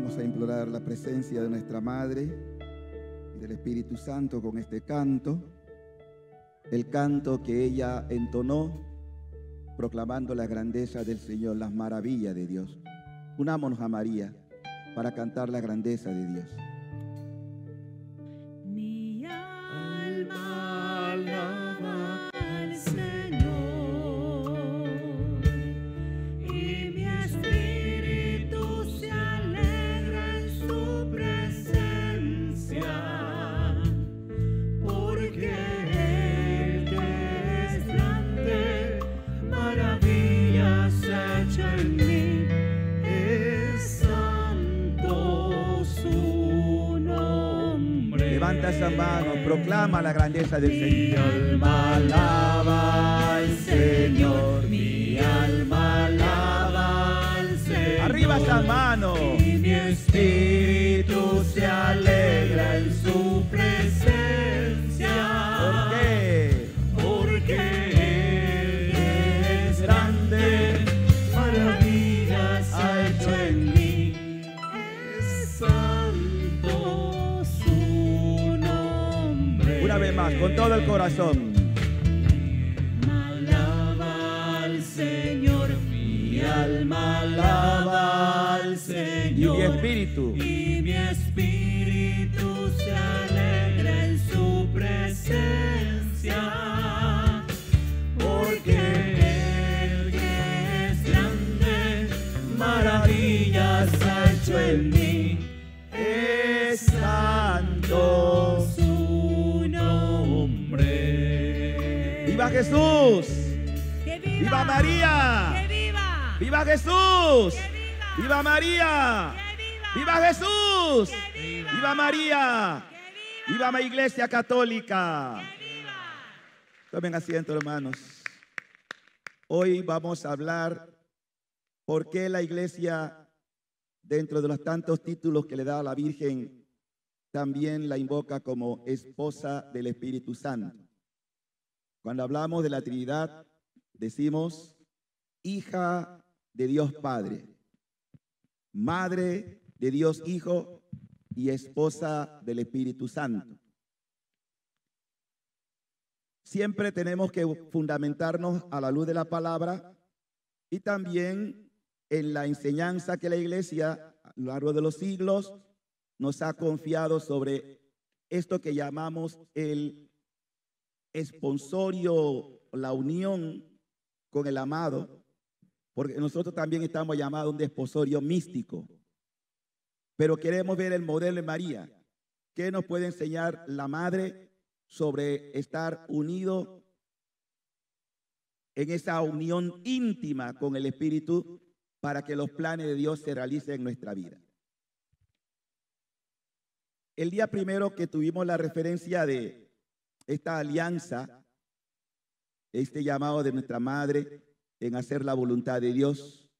Vamos a implorar la presencia de nuestra Madre, y del Espíritu Santo con este canto, el canto que ella entonó proclamando la grandeza del Señor, las maravillas de Dios. Unámonos a María para cantar la grandeza de Dios. la grandeza del Señor. todo el corazón. Jesús. viva. María. viva. Jesús. viva. María. viva. Jesús. viva. María. viva. la mi iglesia católica. Tomen asiento, hermanos. Hoy vamos a hablar por qué la iglesia, dentro de los tantos títulos que le da a la Virgen, también la invoca como esposa del Espíritu Santo. Cuando hablamos de la Trinidad, decimos hija de Dios Padre, madre de Dios Hijo y esposa del Espíritu Santo. Siempre tenemos que fundamentarnos a la luz de la palabra y también en la enseñanza que la iglesia a lo largo de los siglos nos ha confiado sobre esto que llamamos el esponsorio, la unión con el amado, porque nosotros también estamos llamados a un desposorio místico. Pero queremos ver el modelo de María. ¿Qué nos puede enseñar la madre sobre estar unido en esa unión íntima con el Espíritu para que los planes de Dios se realicen en nuestra vida? El día primero que tuvimos la referencia de esta alianza, este llamado de nuestra madre en hacer la voluntad de Dios.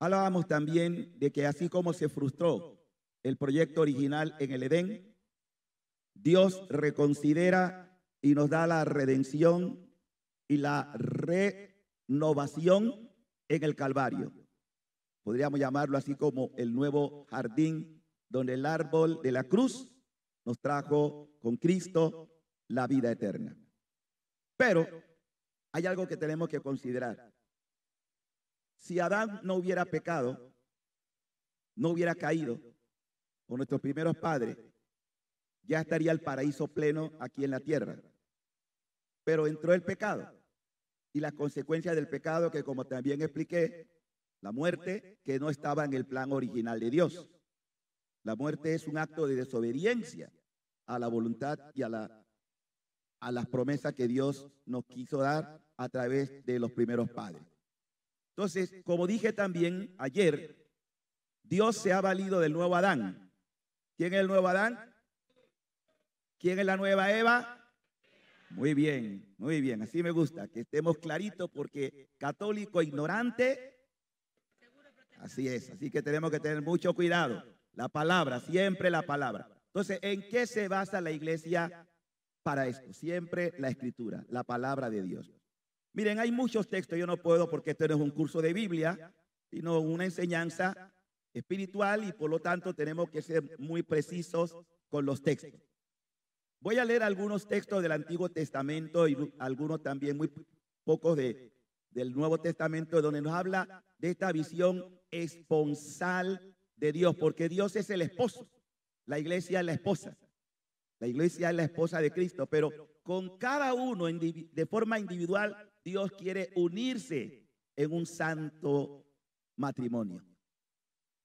Hablábamos también de que así como se frustró el proyecto original en el Edén, Dios reconsidera y nos da la redención y la renovación en el Calvario. Podríamos llamarlo así como el nuevo jardín donde el árbol de la cruz nos trajo con Cristo la vida eterna. Pero hay algo que tenemos que considerar. Si Adán no hubiera pecado, no hubiera caído con nuestros primeros padres, ya estaría el paraíso pleno aquí en la tierra. Pero entró el pecado y las consecuencias del pecado que como también expliqué, la muerte que no estaba en el plan original de Dios. La muerte es un acto de desobediencia a la voluntad y a la a las promesas que Dios nos quiso dar a través de los primeros padres. Entonces, como dije también ayer, Dios se ha valido del nuevo Adán. ¿Quién es el nuevo Adán? ¿Quién es la nueva Eva? Muy bien, muy bien, así me gusta, que estemos claritos porque católico ignorante, así es, así que tenemos que tener mucho cuidado. La palabra, siempre la palabra. Entonces, ¿en qué se basa la iglesia para esto. Siempre la escritura, la palabra de Dios. Miren, hay muchos textos, yo no puedo porque esto no es un curso de Biblia, sino una enseñanza espiritual y por lo tanto tenemos que ser muy precisos con los textos. Voy a leer algunos textos del Antiguo Testamento y algunos también muy pocos de, del Nuevo Testamento, donde nos habla de esta visión esponsal de Dios, porque Dios es el esposo, la iglesia es la esposa. La iglesia es la esposa de Cristo, pero con cada uno de forma individual, Dios quiere unirse en un santo matrimonio.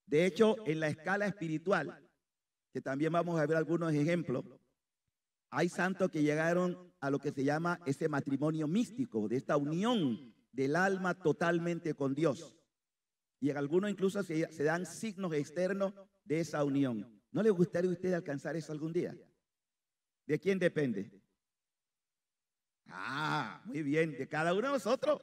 De hecho, en la escala espiritual, que también vamos a ver algunos ejemplos, hay santos que llegaron a lo que se llama ese matrimonio místico, de esta unión del alma totalmente con Dios. Y en algunos incluso se, dan signos externos de esa unión. ¿No le gustaría a usted alcanzar eso algún día? ¿De quién depende? Ah, muy bien, de cada uno de nosotros.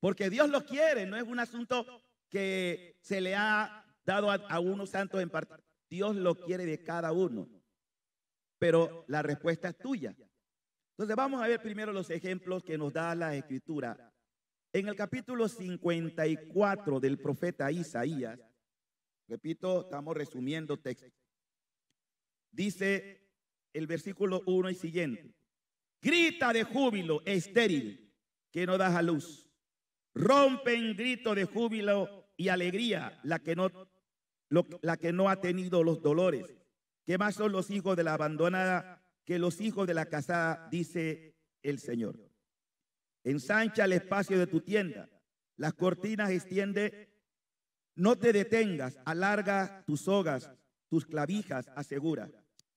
Porque Dios lo quiere, no es un asunto que se le ha dado a, unos santos en parte. Dios lo quiere de cada uno. Pero la respuesta es tuya. Entonces vamos a ver primero los ejemplos que nos da la escritura. En el capítulo 54 del profeta Isaías, repito, estamos resumiendo texto. Dice el versículo 1 y siguiente. Grita de júbilo, estéril, que no da a luz. Rompe en grito de júbilo y alegría la que no, la que no ha tenido los dolores. ¿Qué más son los hijos de la abandonada que los hijos de la casada? Dice el Señor. Ensancha el espacio de tu tienda, las cortinas extiende, no te detengas, alarga tus sogas, tus clavijas asegura.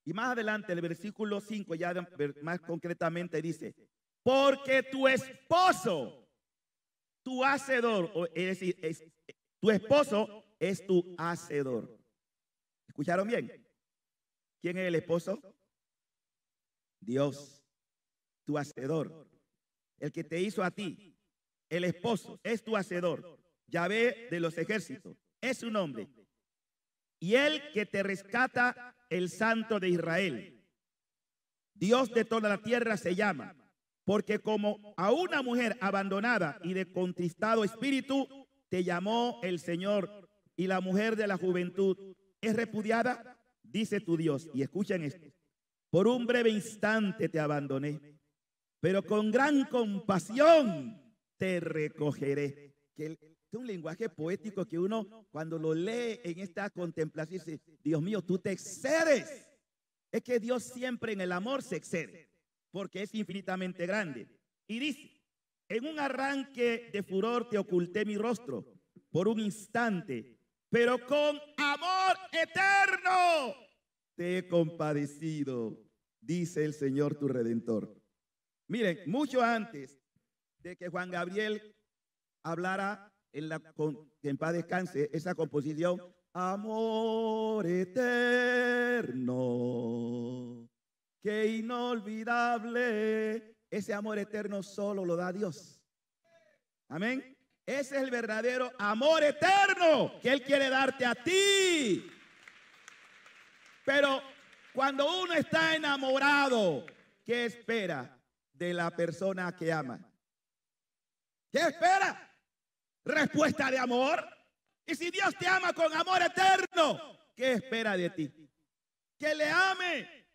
Y más adelante, el versículo 5, ya más concretamente dice, porque tu esposo, tu hacedor, es decir, tu esposo es tu hacedor. ¿Escucharon bien? ¿Quién es el esposo? Dios, tu hacedor, el que te hizo a ti. El esposo es tu hacedor, Yahvé de los ejércitos, es su nombre. Y el que te rescata el Santo de Israel. Dios de toda la tierra se llama, porque como a una mujer abandonada y de contristado espíritu, te llamó el Señor y la mujer de la juventud es repudiada, dice tu Dios. Y escuchen esto, por un breve instante te abandoné, pero con gran compasión te recogeré. Es un lenguaje poético que uno cuando lo lee en esta contemplación dice, Dios mío, tú te excedes. Es que Dios siempre en el amor se excede, porque es infinitamente grande. Y dice, en un arranque de furor te oculté mi rostro por un instante, pero con amor eterno te he compadecido, dice el Señor tu redentor. Miren, mucho antes de que Juan Gabriel hablara en la que en paz descanse esa composición, amor eterno, que inolvidable, ese amor eterno solo lo da Dios. Amén. Ese es el verdadero amor eterno que Él quiere darte a ti. Pero cuando uno está enamorado, ¿qué espera de la persona que ama? ¿Qué espera? respuesta de amor. Y si Dios te ama con amor eterno, ¿qué espera de ti? Que le ame.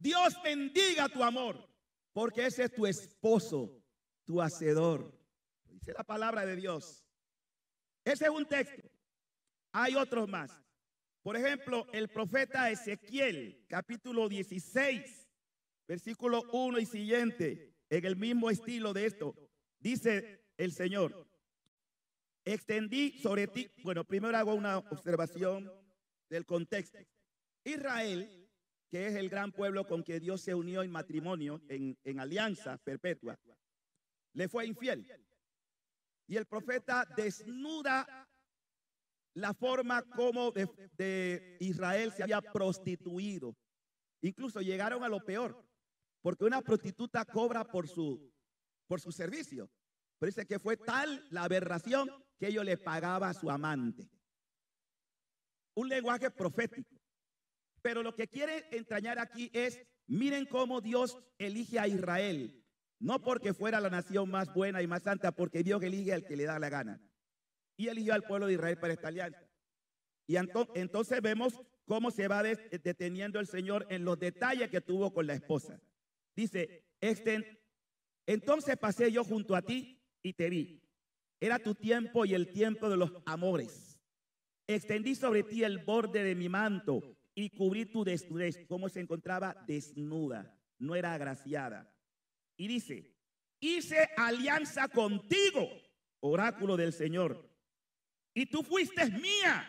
Dios bendiga tu amor, porque ese es tu esposo, tu hacedor. Dice la palabra de Dios. Ese es un texto. Hay otros más. Por ejemplo, el profeta Ezequiel, capítulo 16, versículo 1 y siguiente, en el mismo estilo de esto, dice el Señor, Extendí sobre ti. Bueno, primero hago una observación del contexto. Israel, que es el gran pueblo con que Dios se unió en matrimonio, en, alianza perpetua, le fue infiel. Y el profeta desnuda la forma como de, Israel se había prostituido. Incluso llegaron a lo peor, porque una prostituta cobra por su, por su servicio. Pero dice que fue tal la aberración que ellos le pagaba a su amante. Un lenguaje profético. Pero lo que quiere entrañar aquí es, miren cómo Dios elige a Israel. No porque fuera la nación más buena y más santa, porque Dios elige al que le da la gana. Y eligió al pueblo de Israel para esta alianza. Y entonces vemos cómo se va deteniendo el Señor en los detalles que tuvo con la esposa. Dice, este, entonces pasé yo junto a ti y te vi. Era tu tiempo y el tiempo de los amores. Extendí sobre ti el borde de mi manto y cubrí tu desnudez, como se encontraba desnuda, no era agraciada. Y dice, hice alianza contigo, oráculo del Señor, y tú fuiste mía.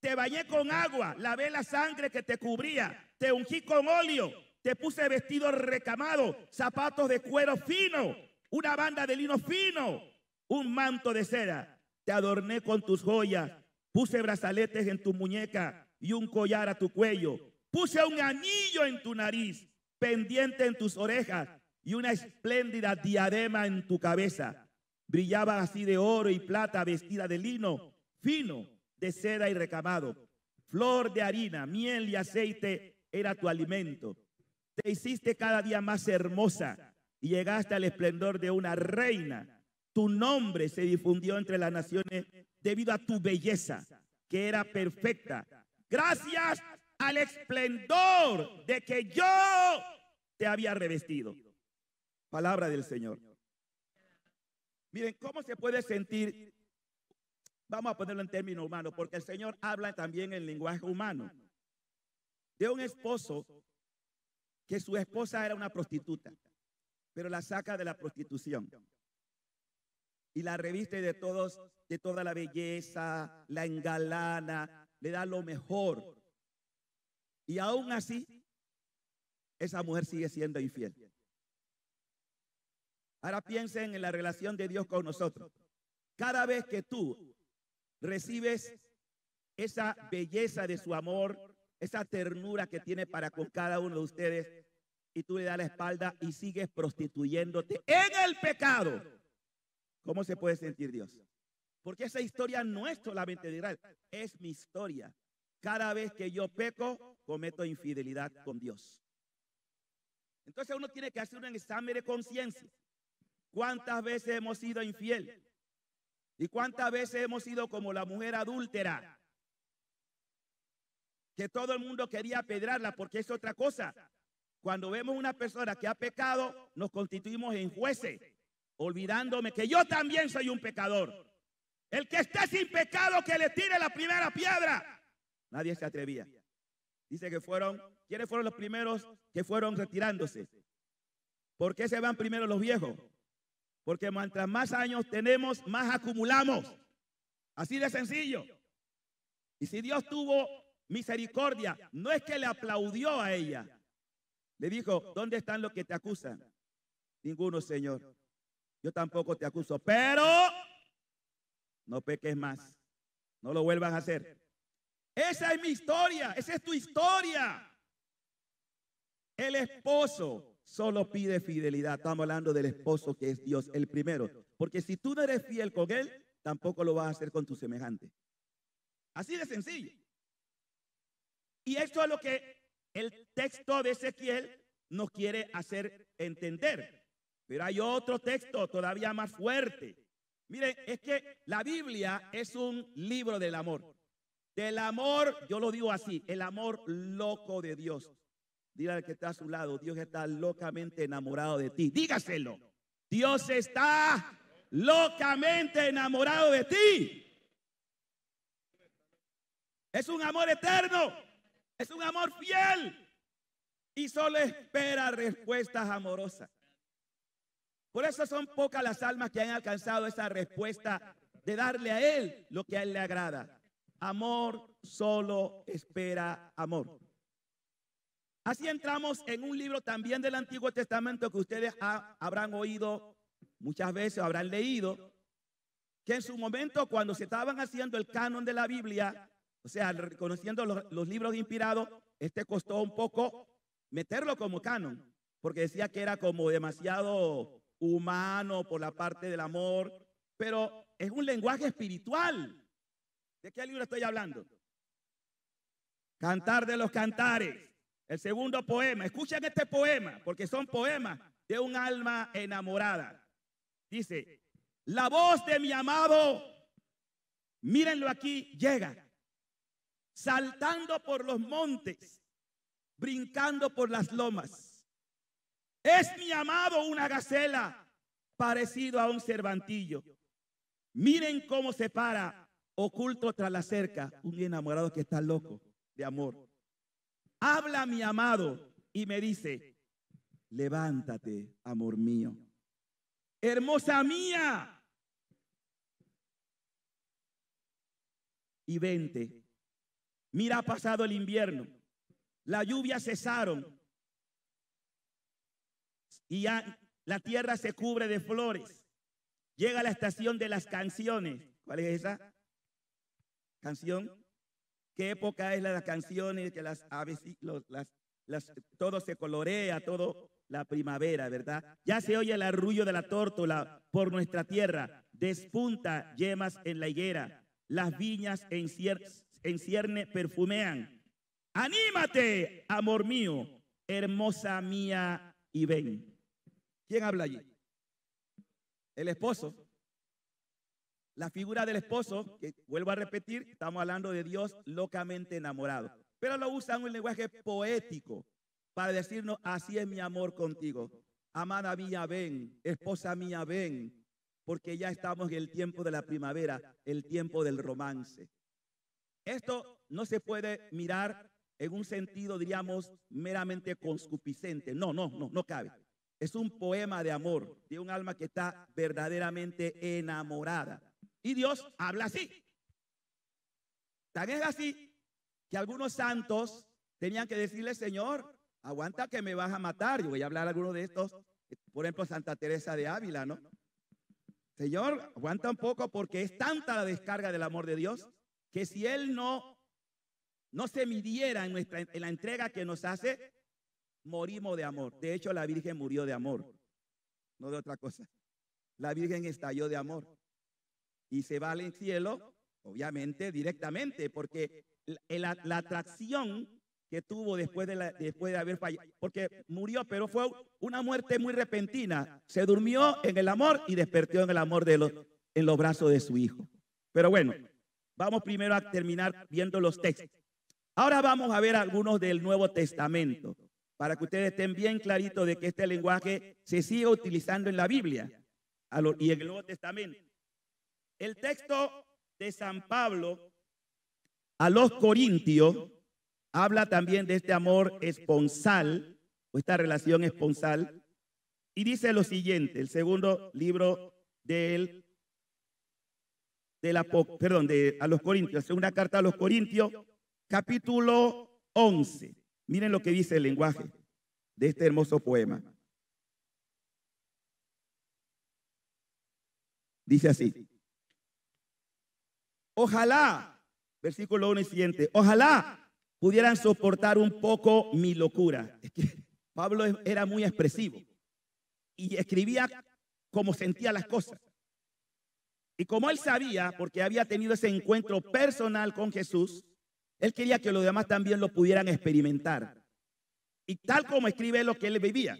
Te bañé con agua, lavé la sangre que te cubría, te ungí con óleo, te puse vestido recamado, zapatos de cuero fino, una banda de lino fino, un manto de seda, te adorné con tus joyas, puse brazaletes en tu muñeca y un collar a tu cuello, puse un anillo en tu nariz, pendiente en tus orejas y una espléndida diadema en tu cabeza. Brillaba así de oro y plata, vestida de lino fino, de seda y recamado. Flor de harina, miel y aceite era tu alimento. Te hiciste cada día más hermosa y llegaste al esplendor de una reina. Tu nombre se difundió entre las naciones debido a tu belleza, que era perfecta. Gracias al esplendor de que yo te había revestido. Palabra del Señor. Miren, ¿cómo se puede sentir? Vamos a ponerlo en términos humanos, porque el Señor habla también en lenguaje humano. De un esposo que su esposa era una prostituta, pero la saca de la prostitución y la reviste de todos, de toda la belleza, la engalana, le da lo mejor. Y aún así, esa mujer sigue siendo infiel. Ahora piensen en la relación de Dios con nosotros. Cada vez que tú recibes esa belleza de su amor, esa ternura que tiene para con cada uno de ustedes, y tú le das la espalda y sigues prostituyéndote en el pecado. ¿Cómo se puede sentir Dios? Porque esa historia no es solamente de Israel, es mi historia. Cada vez que yo peco, cometo infidelidad con Dios. Entonces uno tiene que hacer un examen de conciencia. ¿Cuántas veces hemos sido infiel? ¿Y cuántas veces hemos sido como la mujer adúltera? Que todo el mundo quería pedrarla porque es otra cosa. Cuando vemos una persona que ha pecado, nos constituimos en jueces olvidándome que yo también soy un pecador. El que esté sin pecado, que le tire la primera piedra. Nadie se atrevía. Dice que fueron, ¿quiénes fueron los primeros que fueron retirándose? ¿Por qué se van primero los viejos? Porque mientras más años tenemos, más acumulamos. Así de sencillo. Y si Dios tuvo misericordia, no es que le aplaudió a ella. Le dijo, ¿dónde están los que te acusan? Ninguno, Señor. Yo tampoco te acuso, pero no peques más. No lo vuelvas a hacer. Esa es mi historia, esa es tu historia. El esposo solo pide fidelidad. Estamos hablando del esposo que es Dios, el primero. Porque si tú no eres fiel con él, tampoco lo vas a hacer con tu semejante. Así de sencillo. Y esto es lo que el texto de Ezequiel nos quiere hacer entender. Pero hay otro texto todavía más fuerte. Miren, es que la Biblia es un libro del amor. Del amor, yo lo digo así, el amor loco de Dios. Dile al que está a su lado, Dios está locamente enamorado de ti. Dígaselo. Dios está locamente enamorado de ti. Es un amor eterno. Es un amor fiel. Y solo espera respuestas amorosas. Por eso son pocas las almas que han alcanzado esa respuesta de darle a Él lo que a Él le agrada. Amor solo espera amor. Así entramos en un libro también del Antiguo Testamento que ustedes habrán oído muchas veces, habrán leído, que en su momento cuando se estaban haciendo el canon de la Biblia, o sea, reconociendo los, los libros inspirados, este costó un poco meterlo como canon, porque decía que era como demasiado humano, por la parte del amor, pero es un lenguaje espiritual. ¿De qué libro estoy hablando? Cantar de los cantares, el segundo poema. Escuchen este poema, porque son poemas de un alma enamorada. Dice, la voz de mi amado, mírenlo aquí, llega, saltando por los montes, brincando por las lomas es mi amado una gacela, parecido a un cervantillo. Miren cómo se para, oculto tras la cerca, un enamorado que está loco de amor. Habla mi amado y me dice, levántate, amor mío. Hermosa mía. Y vente. Mira, ha pasado el invierno. La lluvia cesaron y ya la tierra se cubre de flores. Llega la estación de las canciones. ¿Cuál es esa? Canción. ¿Qué época es la de las canciones? Que las aves, las, las, todo se colorea, todo la primavera, ¿verdad? Ya se oye el arrullo de la tórtola por nuestra tierra. Despunta yemas en la higuera. Las viñas en, en cierne perfumean. Anímate, amor mío, hermosa mía, y ven. ¿Quién habla allí? El esposo. La figura del esposo, que vuelvo a repetir, estamos hablando de Dios locamente enamorado. Pero lo usan en un lenguaje poético para decirnos, así es mi amor contigo. Amada mía, ven, esposa mía, ven, porque ya estamos en el tiempo de la primavera, el tiempo del romance. Esto no se puede mirar en un sentido, diríamos, meramente conscupiscente. No, no, no, no cabe. Es un poema de amor, de un alma que está verdaderamente enamorada. Y Dios habla así. Tan es así que algunos santos tenían que decirle, Señor, aguanta que me vas a matar. Yo voy a hablar a algunos de estos, por ejemplo, Santa Teresa de Ávila, ¿no? Señor, aguanta un poco porque es tanta la descarga del amor de Dios que si Él no, no se midiera en, nuestra, en la entrega que nos hace, morimos de amor. De hecho, la Virgen murió de amor, no de otra cosa. La Virgen estalló de amor y se va al cielo, obviamente, directamente, porque la, atracción que tuvo después de, la, después de haber fallado, porque murió, pero fue una muerte muy repentina. Se durmió en el amor y despertó en el amor de los, en los brazos de su hijo. Pero bueno, vamos primero a terminar viendo los textos. Ahora vamos a ver algunos del Nuevo Testamento para que ustedes estén bien claritos de que este lenguaje se sigue utilizando en la Biblia y en el Nuevo Testamento. El texto de San Pablo a los corintios habla también de este amor esponsal o esta relación esponsal y dice lo siguiente, el segundo libro del, de la, perdón, de, a los Corintios, segunda carta a los Corintios, capítulo 11. Miren lo que dice el lenguaje de este hermoso poema. Dice así. Ojalá, versículo 1 y siguiente, ojalá pudieran soportar un poco mi locura. que Pablo era muy expresivo y escribía como sentía las cosas. Y como él sabía, porque había tenido ese encuentro personal con Jesús, él quería que los demás también lo pudieran experimentar. Y tal como escribe lo que él vivía.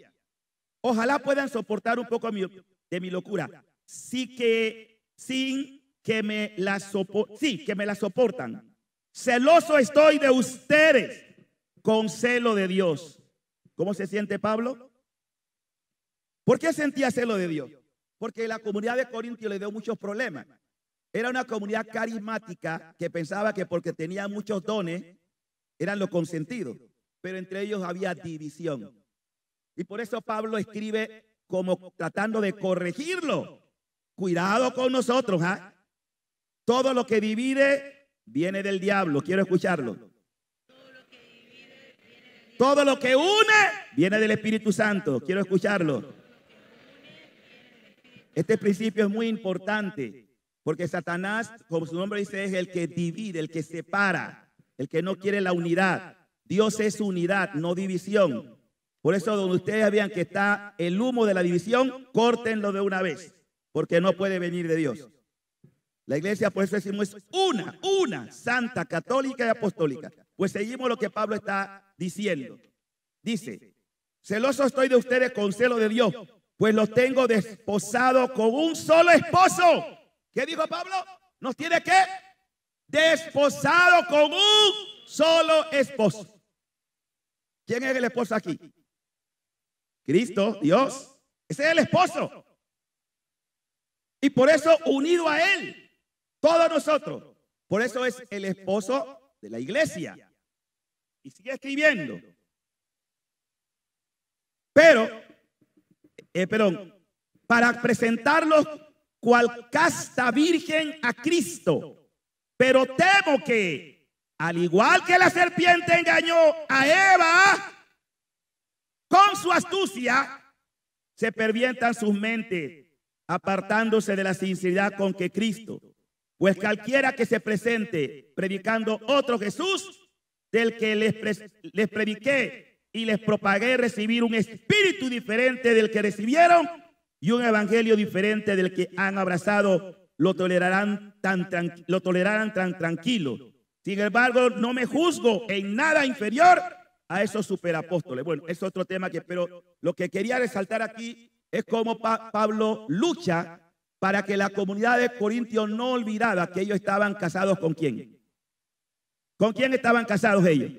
Ojalá puedan soportar un poco de mi locura. Sí que, sin que me la sí, que me la soportan. Celoso estoy de ustedes con celo de Dios. ¿Cómo se siente Pablo? ¿Por qué sentía celo de Dios? Porque la comunidad de Corintios le dio muchos problemas. Era una comunidad carismática que pensaba que porque tenía muchos dones, eran los consentidos, pero entre ellos había división. Y por eso Pablo escribe como tratando de corregirlo. Cuidado con nosotros, ¿ah? Todo lo que divide viene del diablo. Quiero escucharlo. Todo lo que une viene del Espíritu Santo. Quiero escucharlo. Este principio es muy importante. Porque Satanás, como su nombre dice, es el que divide, el que separa, el que no quiere la unidad. Dios es unidad, no división. Por eso donde ustedes vean que está el humo de la división, córtenlo de una vez, porque no puede venir de Dios. La iglesia, por eso decimos, es una, una, santa, católica y apostólica. Pues seguimos lo que Pablo está diciendo. Dice, celoso estoy de ustedes con celo de Dios, pues los tengo desposado con un solo esposo ¿Qué dijo Pablo? Nos tiene que desposado con un solo esposo. ¿Quién es el esposo aquí? Cristo, Dios. Ese es el esposo. Y por eso unido a Él, todos nosotros. Por eso es el esposo de la iglesia. Y sigue escribiendo. Pero, eh, perdón, para presentarlos cual casta virgen a Cristo. Pero temo que, al igual que la serpiente engañó a Eva, con su astucia, se pervientan sus mentes, apartándose de la sinceridad con que Cristo, pues cualquiera que se presente predicando otro Jesús, del que les, les prediqué y les propagué recibir un espíritu diferente del que recibieron, y un evangelio diferente del que han abrazado lo tolerarán tan, lo tolerarán tan tranquilo. Sin embargo, no me juzgo en nada inferior a esos superapóstoles. Bueno, es otro tema que, pero lo que quería resaltar aquí es cómo Pablo lucha para que la comunidad de Corintios no olvidara que ellos estaban casados con quién. ¿Con quién estaban casados ellos?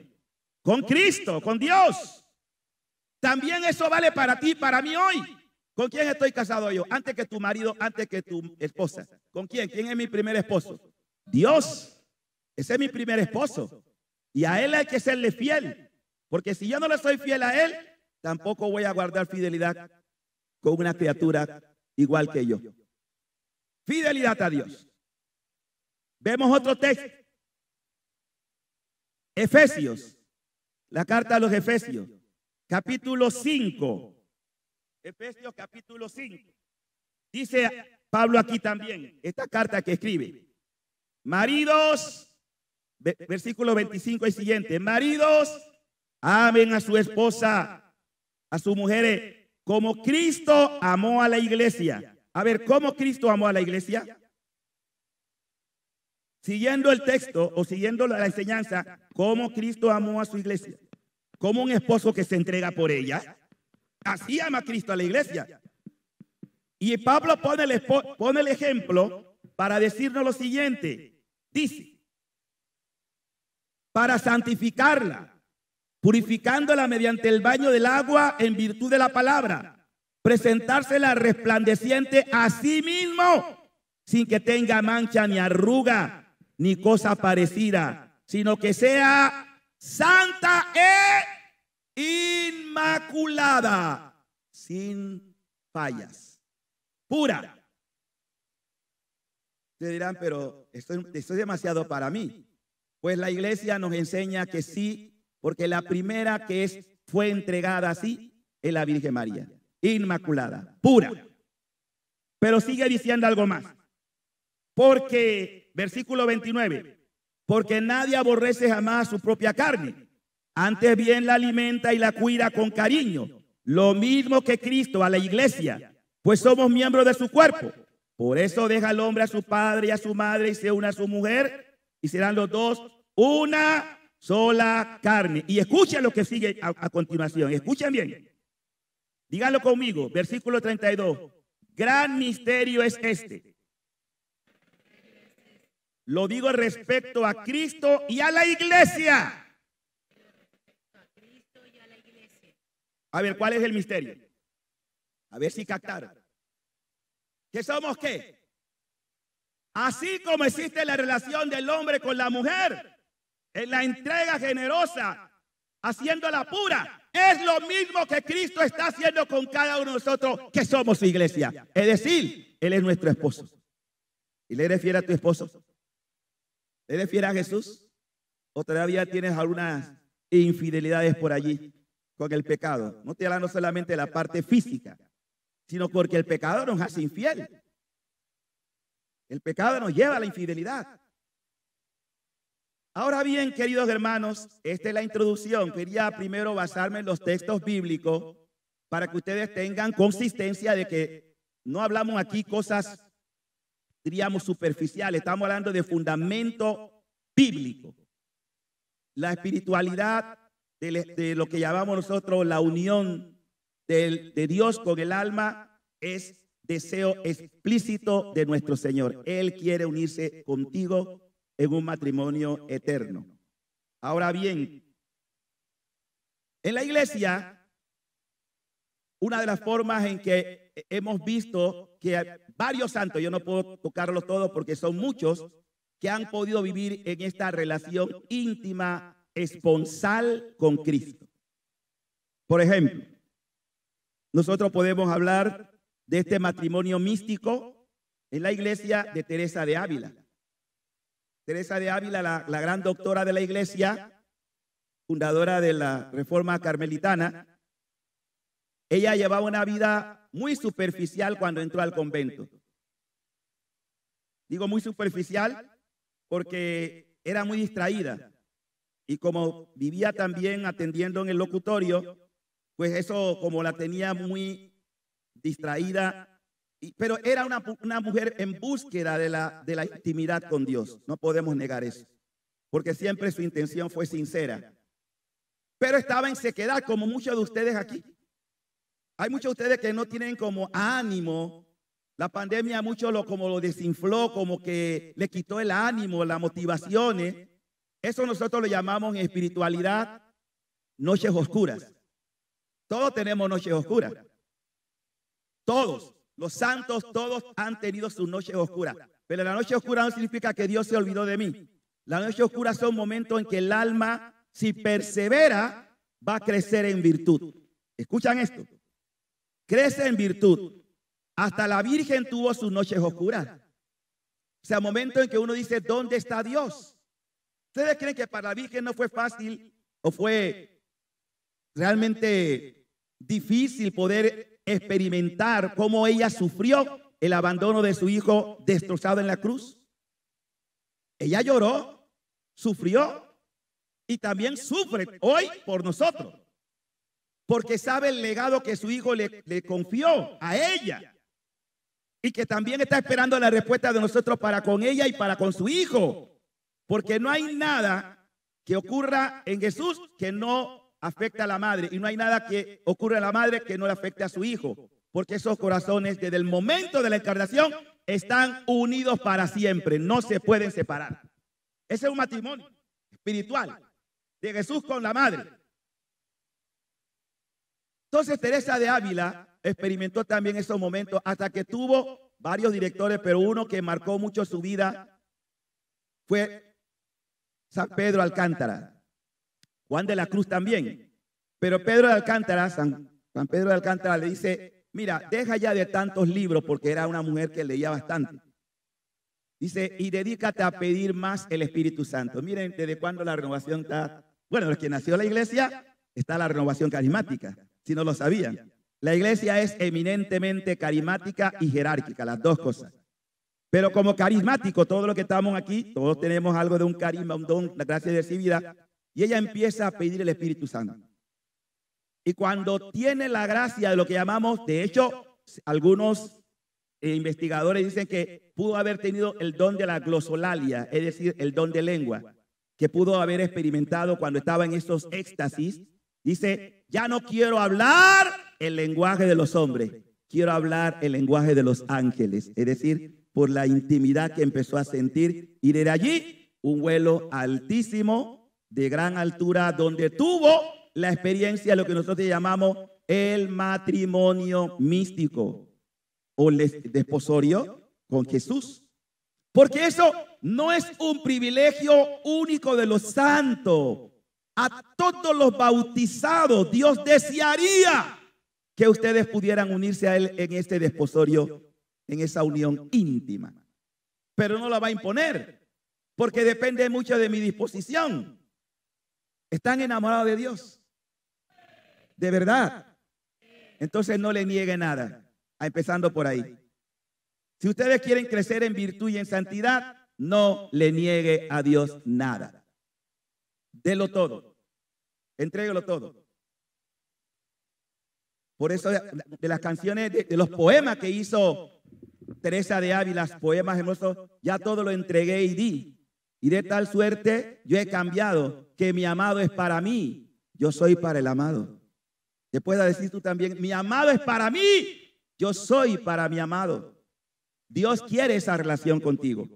Con Cristo, con Dios. También eso vale para ti, para mí hoy. ¿Con quién estoy casado yo? Antes que tu marido, antes que tu esposa. ¿Con quién? ¿Quién es mi primer esposo? Dios. Ese es mi primer esposo. Y a él hay que serle fiel. Porque si yo no le soy fiel a él, tampoco voy a guardar fidelidad con una criatura igual que yo. Fidelidad a Dios. Vemos otro texto. Efesios. La carta a los Efesios. Capítulo 5 Efesios capítulo 5. Dice Pablo aquí también, esta carta que escribe. Maridos, versículo 25 y siguiente. Maridos, amen a su esposa, a sus mujeres, como Cristo amó a la iglesia. A ver, ¿cómo Cristo amó a la iglesia? Siguiendo el texto o siguiendo la enseñanza, ¿cómo Cristo amó a su iglesia? Como un esposo que se entrega por ella. Así ama Cristo a la iglesia. Y Pablo pone el, pone el ejemplo para decirnos lo siguiente. Dice, para santificarla, purificándola mediante el baño del agua en virtud de la palabra, presentársela resplandeciente a sí mismo, sin que tenga mancha ni arruga ni cosa parecida, sino que sea santa e inmaculada, sin fallas, pura. Ustedes dirán, pero esto, es demasiado para mí. Pues la iglesia nos enseña que sí, porque la primera que es, fue entregada así es la Virgen María, inmaculada, pura. Pero sigue diciendo algo más. Porque, versículo 29, porque nadie aborrece jamás su propia carne, antes bien la alimenta y la cuida con cariño, lo mismo que Cristo a la iglesia, pues somos miembros de su cuerpo. Por eso deja al hombre a su padre y a su madre y se une a su mujer y serán los dos una sola carne. Y escuchen lo que sigue a, a continuación. Escuchen bien. Díganlo conmigo. Versículo 32. Gran misterio es este. Lo digo respecto a Cristo y a la iglesia. A ver, ¿cuál es el misterio? A ver si captaron. ¿Que somos qué? Así como existe la relación del hombre con la mujer, en la entrega generosa, haciéndola pura, es lo mismo que Cristo está haciendo con cada uno de nosotros que somos su iglesia. Es decir, Él es nuestro esposo. ¿Y le refiere a tu esposo? ¿Le refiere a Jesús? ¿O todavía tienes algunas infidelidades por allí? con el pecado. No estoy hablando solamente de la parte física, sino porque el pecado nos hace infiel. El pecado nos lleva a la infidelidad. Ahora bien, queridos hermanos, esta es la introducción. Quería primero basarme en los textos bíblicos para que ustedes tengan consistencia de que no hablamos aquí cosas, diríamos, superficiales. Estamos hablando de fundamento bíblico. La espiritualidad de, este, lo que llamamos nosotros la unión de Dios con el alma es deseo explícito de nuestro Señor. Él quiere unirse contigo en un matrimonio eterno. Ahora bien, en la iglesia, una de las formas en que hemos visto que varios santos, yo no puedo tocarlos todos porque son muchos, que han podido vivir en esta relación íntima esponsal con Cristo. Por ejemplo, nosotros podemos hablar de este matrimonio místico en la iglesia de Teresa de Ávila. Teresa de Ávila, la, gran doctora de la iglesia, fundadora de la Reforma Carmelitana, ella llevaba una vida muy superficial cuando entró al convento. Digo muy superficial porque era muy distraída y como vivía también atendiendo en el locutorio, pues eso como la tenía muy distraída, pero era una, mujer en búsqueda de la, intimidad con Dios, no podemos negar eso, porque siempre su intención fue sincera. Pero estaba en sequedad, como muchos de ustedes aquí. Hay muchos de ustedes que no tienen como ánimo la pandemia mucho como lo desinfló, como que le quitó el ánimo, las motivaciones. Eso nosotros lo llamamos en espiritualidad noches oscuras. Todos tenemos noches oscuras. Todos, los santos, todos han tenido sus noches oscuras. Pero la noche oscura no significa que Dios se olvidó de mí. La noche oscura son momentos en que el alma, si persevera, va a crecer en virtud. Escuchan esto. Crece en virtud. Hasta la Virgen tuvo sus noches oscuras. O sea, momento en que uno dice, ¿dónde está Dios? ¿Ustedes creen que para la Virgen no fue fácil o fue realmente difícil poder experimentar cómo ella sufrió el abandono de su hijo destrozado en la cruz? Ella lloró, sufrió y también sufre hoy por nosotros, porque sabe el legado que su hijo le, confió a ella y que también está esperando la respuesta de nosotros para con ella y para con su hijo. Porque no hay nada que ocurra en Jesús que no afecte a la madre. Y no hay nada que ocurra a la madre que no le afecte a su hijo. Porque esos corazones desde el momento de la encarnación están unidos para siempre. No se pueden separar. Ese es un matrimonio espiritual de Jesús con la madre. Entonces Teresa de Ávila experimentó también esos momentos hasta que tuvo varios directores, pero uno que marcó mucho su vida fue San Pedro Alcántara. Juan de la Cruz también. Pero Pedro de Alcántara, San, San Pedro de Alcántara le dice, mira, deja ya de tantos libros porque era una mujer que leía bastante. Dice, y dedícate a pedir más el Espíritu Santo. Miren desde cuándo la renovación está... Bueno, desde que nació la iglesia está la renovación carismática, si no lo sabían. La iglesia es eminentemente carismática y jerárquica, las dos cosas. Pero como carismático, todos los que estamos aquí, todos tenemos algo de un carisma, un don, la gracia de recibida. Y ella empieza a pedir el Espíritu Santo. Y cuando tiene la gracia de lo que llamamos, de hecho, algunos eh, investigadores dicen que pudo haber tenido el don de la glosolalia, es decir, el don de lengua, que pudo haber experimentado cuando estaba en esos éxtasis. Dice, ya no quiero hablar el lenguaje de los hombres, quiero hablar el lenguaje de los ángeles, es decir, por la intimidad que empezó a sentir y de allí un vuelo altísimo, de gran altura, donde tuvo la experiencia, lo que nosotros llamamos el matrimonio místico o el desposorio con Jesús. Porque eso no es un privilegio único de los santos. A todos los bautizados, Dios desearía que ustedes pudieran unirse a Él en este desposorio en esa unión íntima. Pero no la va a imponer, porque depende mucho de mi disposición. Están enamorados de Dios. De verdad. Entonces no le niegue nada, ah, empezando por ahí. Si ustedes quieren crecer en virtud y en santidad, no le niegue a Dios nada. Delo todo. Entréguelo todo. Por eso de, las canciones, de, los poemas que hizo Teresa de Ávila, poemas hermosos, ya todo lo entregué y di. Y de tal suerte yo he cambiado que mi amado es para mí, yo soy para el amado. Te pueda decir tú también, mi amado es para mí, yo soy para mi amado. Dios quiere esa relación contigo.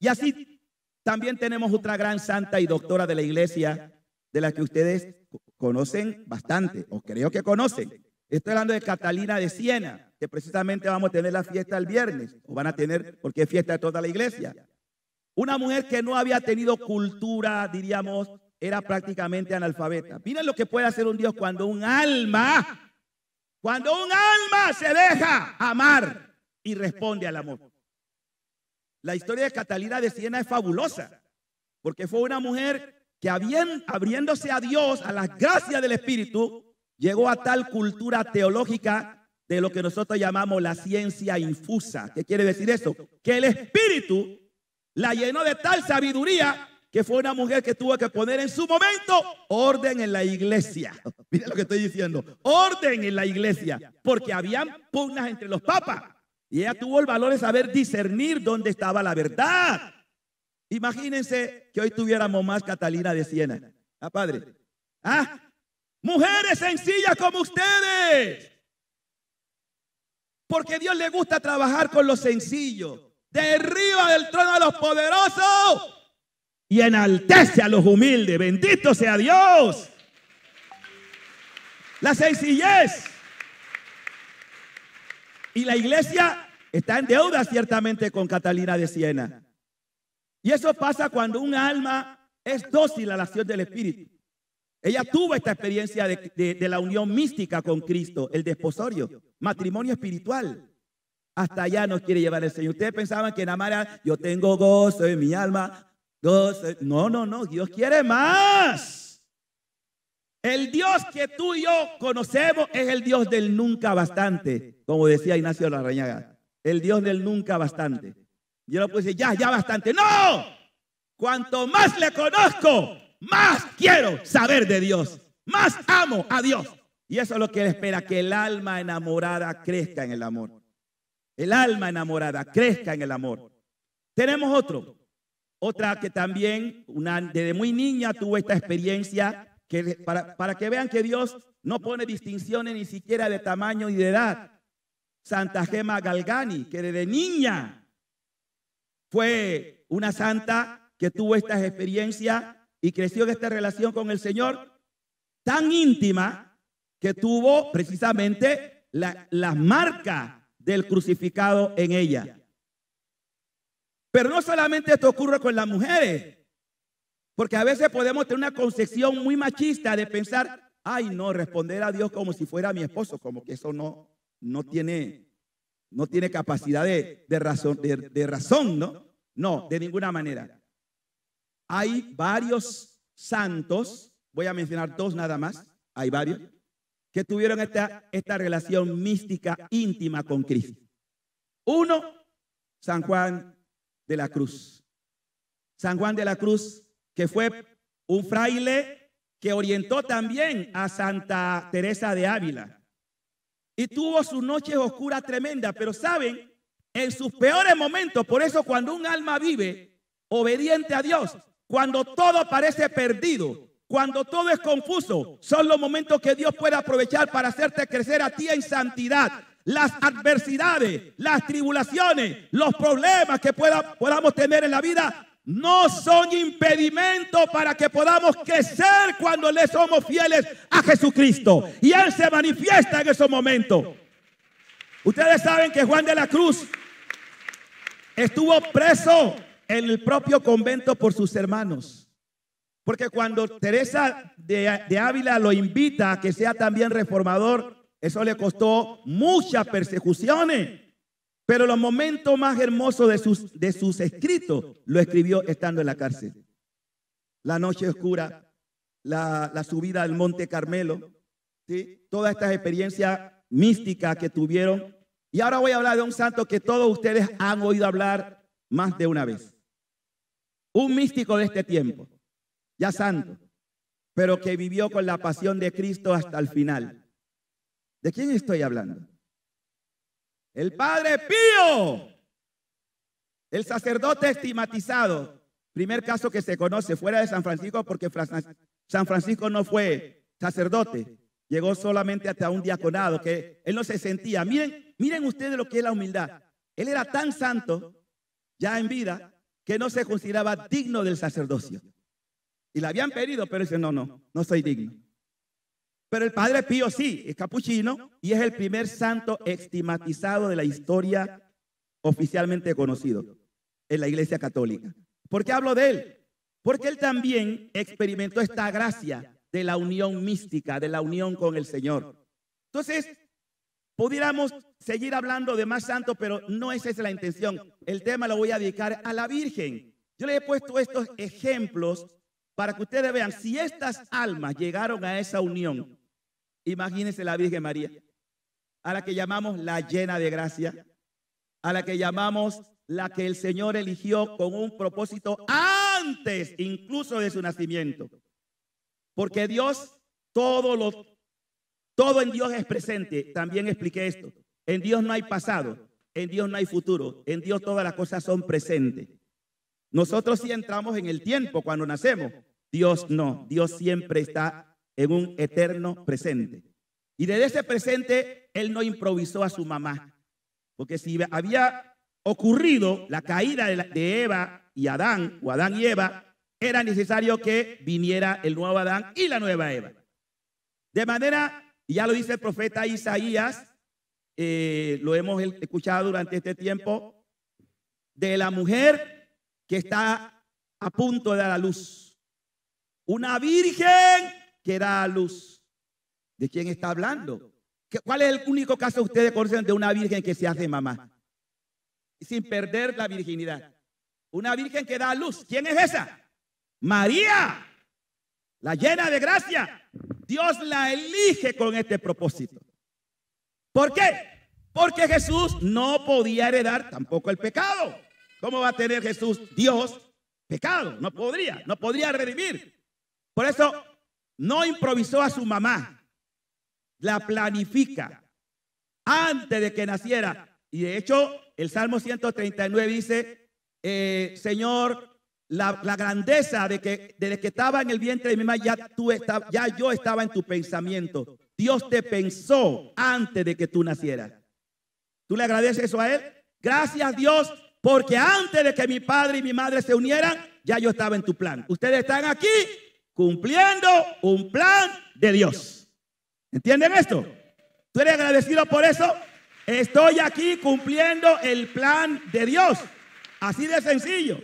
Y así también tenemos otra gran santa y doctora de la iglesia, de la que ustedes conocen bastante, o creo que conocen. Estoy hablando de Catalina de Siena precisamente vamos a tener la fiesta el viernes, o van a tener, porque es fiesta de toda la iglesia. Una mujer que no había tenido cultura, diríamos, era prácticamente analfabeta. Miren lo que puede hacer un Dios cuando un alma, cuando un alma se deja amar y responde al amor. La historia de Catalina de Siena es fabulosa, porque fue una mujer que abriéndose a Dios, a las gracias del Espíritu, llegó a tal cultura teológica de lo que nosotros llamamos la ciencia infusa. ¿Qué quiere decir eso? Que el Espíritu la llenó de tal sabiduría que fue una mujer que tuvo que poner en su momento orden en la iglesia. Mira lo que estoy diciendo. Orden en la iglesia. Porque habían pugnas entre los papas. Y ella tuvo el valor de saber discernir dónde estaba la verdad. Imagínense que hoy tuviéramos más Catalina de Siena. ¿Ah, padre? ¿Ah? Mujeres sencillas como ustedes porque Dios le gusta trabajar con los sencillos. Derriba del trono a los poderosos y enaltece a los humildes. Bendito sea Dios. La sencillez. Y la iglesia está en deuda ciertamente con Catalina de Siena. Y eso pasa cuando un alma es dócil a la acción del Espíritu. Ella tuvo esta experiencia de, la unión mística con Cristo, el desposorio, matrimonio espiritual. Hasta allá nos quiere llevar el Señor. Ustedes pensaban que en Amara yo tengo gozo en mi alma, No, no, no, Dios quiere más. El Dios que tú y yo conocemos es el Dios del nunca bastante, como decía Ignacio Larrañaga. El Dios del nunca bastante. Yo no puedo decir, ya, ya bastante. No, cuanto más le conozco, más quiero saber de Dios, más amo a Dios. Y eso es lo que espera, que el alma enamorada crezca en el amor. El alma enamorada crezca en el amor. Tenemos otro, otra que también, una, desde muy niña tuvo esta experiencia, que para, que vean que Dios no pone distinciones ni siquiera de tamaño y de edad. Santa Gema Galgani, que desde niña fue una santa que tuvo esta experiencia y creció en esta relación con el Señor tan íntima que tuvo precisamente la, marcas marca del crucificado en ella. Pero no solamente esto ocurre con las mujeres, porque a veces podemos tener una concepción muy machista de pensar, ay no, responder a Dios como si fuera mi esposo, como que eso no, no tiene, no tiene capacidad de, razón, de razón, ¿no? No, de ninguna manera. Hay varios santos, voy a mencionar dos nada más, hay varios, que tuvieron esta, esta relación mística íntima con Cristo. Uno, San Juan de la Cruz. San Juan de la Cruz, que fue un fraile que orientó también a Santa Teresa de Ávila. Y tuvo sus noches oscuras tremendas, pero saben, en sus peores momentos, por eso cuando un alma vive obediente a Dios, cuando todo parece perdido, cuando todo es confuso, son los momentos que Dios puede aprovechar para hacerte crecer a ti en santidad. Las adversidades, las tribulaciones, los problemas que podamos tener en la vida no son impedimento para que podamos crecer cuando le somos fieles a Jesucristo. Y Él se manifiesta en esos momentos. Ustedes saben que Juan de la Cruz estuvo preso en el propio convento por sus hermanos. Porque cuando Teresa de, Ávila lo invita a que sea también reformador, eso le costó muchas persecuciones. Pero los momentos más hermosos de sus, de sus escritos lo escribió estando en la cárcel. La noche oscura, la, subida al Monte Carmelo, todas estas experiencias místicas que tuvieron. Y ahora voy a hablar de un santo que todos ustedes han oído hablar más de una vez un místico de este tiempo, ya santo, pero que vivió con la pasión de Cristo hasta el final. ¿De quién estoy hablando? El Padre Pío, el sacerdote estigmatizado, primer caso que se conoce fuera de San Francisco porque San Francisco no fue sacerdote, llegó solamente hasta un diaconado, que él no se sentía. Miren, miren ustedes lo que es la humildad. Él era tan santo ya en vida que no se consideraba digno del sacerdocio. Y la habían pedido, pero dice, no, no, no soy digno. Pero el Padre Pío sí, es capuchino y es el primer santo estigmatizado de la historia oficialmente conocido en la Iglesia Católica. ¿Por qué hablo de él? Porque él también experimentó esta gracia de la unión mística, de la unión con el Señor. Entonces, Pudiéramos seguir hablando de más santos, pero no esa es la intención. El tema lo voy a dedicar a la Virgen. Yo le he puesto estos ejemplos para que ustedes vean, si estas almas llegaron a esa unión, imagínense la Virgen María, a la que llamamos la llena de gracia, a la que llamamos la que el Señor eligió con un propósito antes incluso de su nacimiento. Porque Dios todo lo todo en Dios es presente. También expliqué esto. En Dios no hay pasado, en Dios no hay futuro, en Dios todas las cosas son presentes. Nosotros sí entramos en el tiempo cuando nacemos, Dios no, Dios siempre está en un eterno presente. Y desde ese presente, Él no improvisó a su mamá, porque si había ocurrido la caída de, Eva y Adán, o Adán y Eva, era necesario que viniera el nuevo Adán y la nueva Eva. De manera y ya lo dice el profeta Isaías, eh, lo hemos escuchado durante este tiempo, de la mujer que está a punto de dar a luz. Una virgen que da a luz. ¿De quién está hablando? ¿Cuál es el único caso que ustedes conocen de una virgen que se hace mamá? Sin perder la virginidad. Una virgen que da a luz. ¿Quién es esa? María, la llena de gracia. Dios la elige con este propósito. ¿Por qué? Porque Jesús no podía heredar tampoco el pecado. ¿Cómo va a tener Jesús, Dios, pecado? No podría, no podría redimir. Por eso no improvisó a su mamá, la planifica antes de que naciera. Y de hecho, el Salmo 139 dice, eh, Señor, la, grandeza de que desde que estaba en el vientre de mi madre ya, tú estaba ya yo estaba en tu pensamiento. Dios te pensó antes de que tú nacieras. ¿Tú le agradeces eso a Él? Gracias Dios, porque antes de que mi padre y mi madre se unieran, ya yo estaba en tu plan. Ustedes están aquí cumpliendo un plan de Dios. ¿Entienden esto? ¿Tú eres agradecido por eso? Estoy aquí cumpliendo el plan de Dios. Así de sencillo.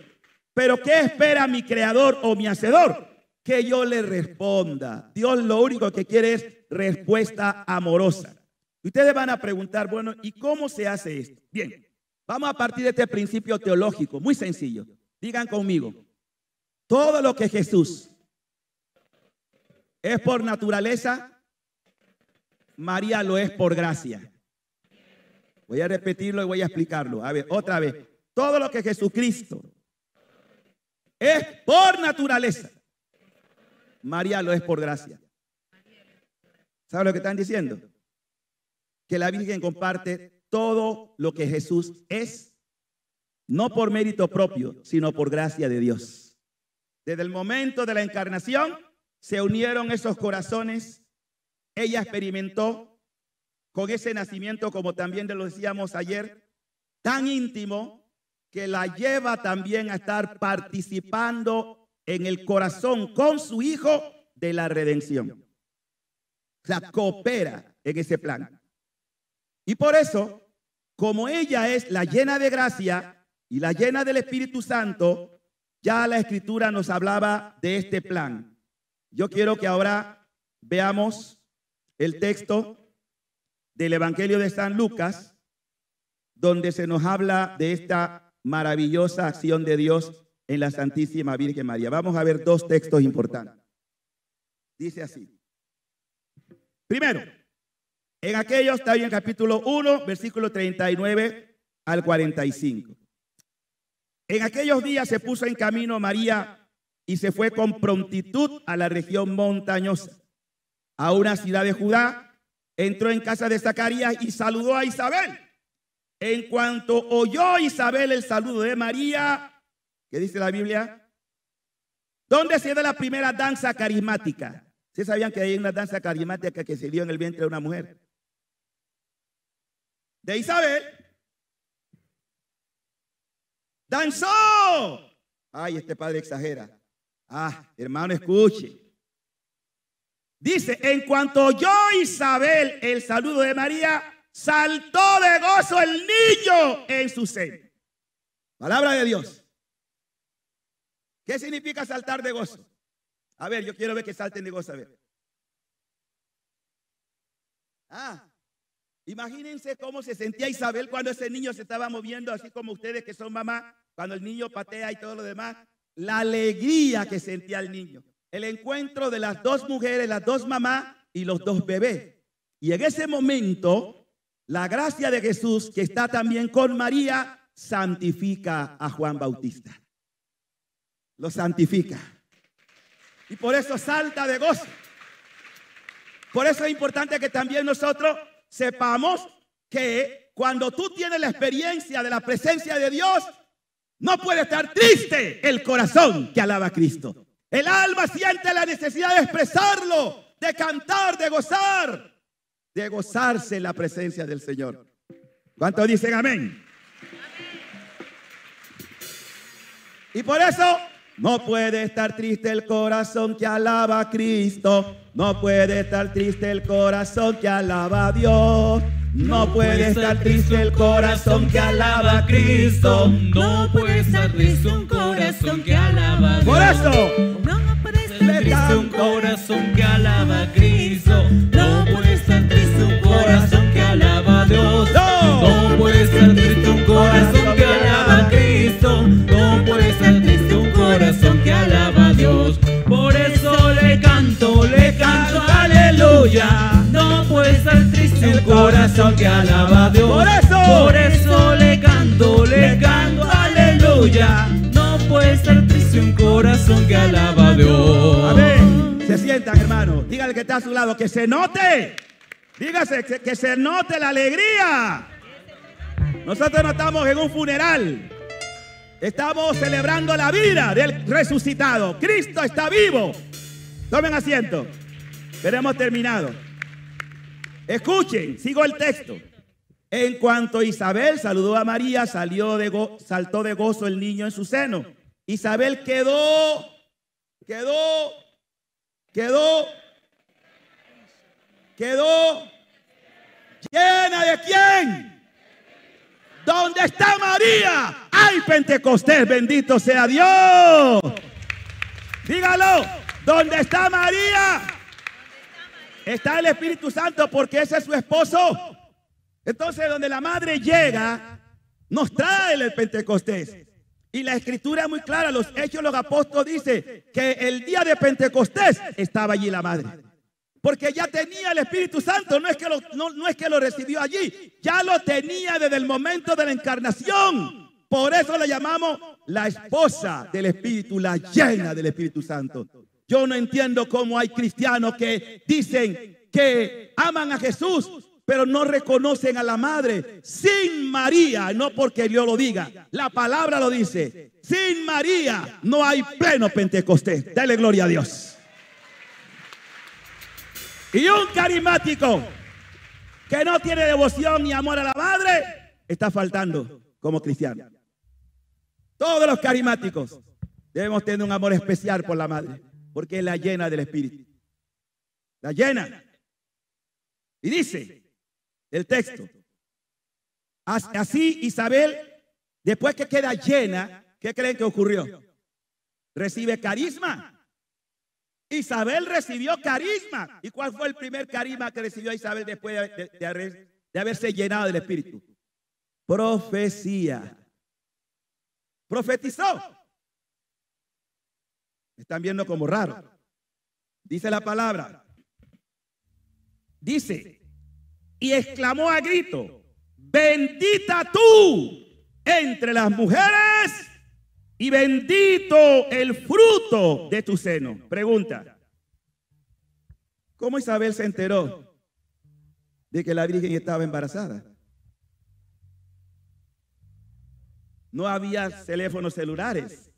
Pero ¿qué espera mi creador o mi hacedor? Que yo le responda. Dios lo único que quiere es respuesta amorosa. Ustedes van a preguntar, bueno, ¿y cómo se hace esto? Bien, vamos a partir de este principio teológico, muy sencillo. Digan conmigo, todo lo que Jesús es por naturaleza, María lo es por gracia. Voy a repetirlo y voy a explicarlo. A ver, otra vez. Todo lo que Jesucristo es por naturaleza. María lo es por gracia. ¿Sabe lo que están diciendo? Que la Virgen comparte todo lo que Jesús es, no por mérito propio, sino por gracia de Dios. Desde el momento de la encarnación se unieron esos corazones. Ella experimentó con ese nacimiento, como también lo decíamos ayer, tan íntimo que la lleva también a estar participando en el corazón con su hijo de la redención. La coopera en ese plan. Y por eso, como ella es la llena de gracia y la llena del Espíritu Santo, ya la escritura nos hablaba de este plan. Yo quiero que ahora veamos el texto del Evangelio de San Lucas, donde se nos habla de esta maravillosa acción de Dios en la Santísima Virgen María. Vamos a ver dos textos importantes. Dice así. Primero, en aquellos está en capítulo 1, versículo 39 al 45. En aquellos días se puso en camino María y se fue con prontitud a la región montañosa, a una ciudad de Judá. Entró en casa de Zacarías y saludó a Isabel. En cuanto oyó Isabel el saludo de María, ¿qué dice la Biblia? ¿Dónde se da la primera danza carismática? ¿Sí sabían que hay una danza carismática que se dio en el vientre de una mujer? De Isabel. ¡Danzó! Ay, este padre exagera. Ah, hermano, escuche. Dice, en cuanto oyó Isabel el saludo de María, saltó de gozo el niño en su seno. Palabra de Dios. ¿Qué significa saltar de gozo? A ver, yo quiero ver que salten de gozo. A ver. Ah, imagínense cómo se sentía Isabel cuando ese niño se estaba moviendo, así como ustedes que son mamá, cuando el niño patea y todo lo demás. La alegría que sentía el niño. El encuentro de las dos mujeres, las dos mamás y los dos bebés. Y en ese momento, la gracia de Jesús, que está también con María, santifica a Juan Bautista. Lo santifica. Y por eso salta de gozo. Por eso es importante que también nosotros sepamos que cuando tú tienes la experiencia de la presencia de Dios, no puede estar triste el corazón que alaba a Cristo. El alma siente la necesidad de expresarlo, de cantar, de gozar, de gozarse en la presencia del Señor. ¿Cuántos dicen amén? Y por eso no puede estar triste el corazón que alaba a Cristo. No puede estar triste el corazón que alaba a Dios. No puede estar triste el corazón que alaba a Cristo. No puede estar triste un corazón que alaba a Dios. Por eso. No puede estar triste un corazón que alaba a Cristo. No puede corazón que alaba a Dios. No puede ser triste un corazón que alaba a Cristo. No puede ser triste un corazón que alaba a Dios. Por eso le canto, le canto, aleluya. No puede ser triste un corazón que alaba a Dios. Por eso, por eso le canto, le canto, aleluya. No puede ser triste un corazón que alaba a Dios. Amén. Se sientan, hermanos. Dígale que está a su lado que se note. Dígase que, se note la alegría. Nosotros no estamos en un funeral. Estamos celebrando la vida del resucitado. Cristo está vivo. Tomen asiento. Pero hemos terminado. Escuchen, sigo el texto. En cuanto Isabel saludó a María, salió de go, saltó de gozo el niño en su seno. Isabel quedó, quedó, quedó quedó llena de quién. ¿Dónde está María, hay Pentecostés, bendito sea Dios. Dígalo, ¿dónde está María? Está el Espíritu Santo porque ese es su esposo. Entonces, donde la madre llega, nos trae el Pentecostés. Y la escritura es muy clara, los hechos los apóstoles dicen que el día de Pentecostés estaba allí la madre. Porque ya tenía el Espíritu Santo, no es, que lo, no, es que lo recibió allí, ya lo tenía desde el momento de la encarnación. Por eso le llamamos la esposa del Espíritu, la llena del Espíritu Santo. Yo no entiendo cómo hay cristianos que dicen que aman a Jesús, pero no reconocen a la madre sin María, no porque yo lo diga, la palabra lo dice, sin María no hay pleno Pentecostés. Dale gloria a Dios. Y un carismático que no tiene devoción ni amor a la madre está faltando como cristiano. Todos los carismáticos debemos tener un amor especial por la madre, porque es la llena del Espíritu. La llena. Y dice el texto, así Isabel, después que queda llena, ¿qué creen que ocurrió? Recibe carisma Isabel recibió carisma. ¿Y cuál fue el primer carisma que recibió Isabel después de, haberse llenado del Espíritu? Profecía. Profetizó. están viendo como raro. Dice la palabra. Dice, y exclamó a grito, bendita tú entre las mujeres y bendito el fruto de tu seno. Pregunta, ¿cómo Isabel se enteró de que la Virgen estaba embarazada? No había teléfonos celulares,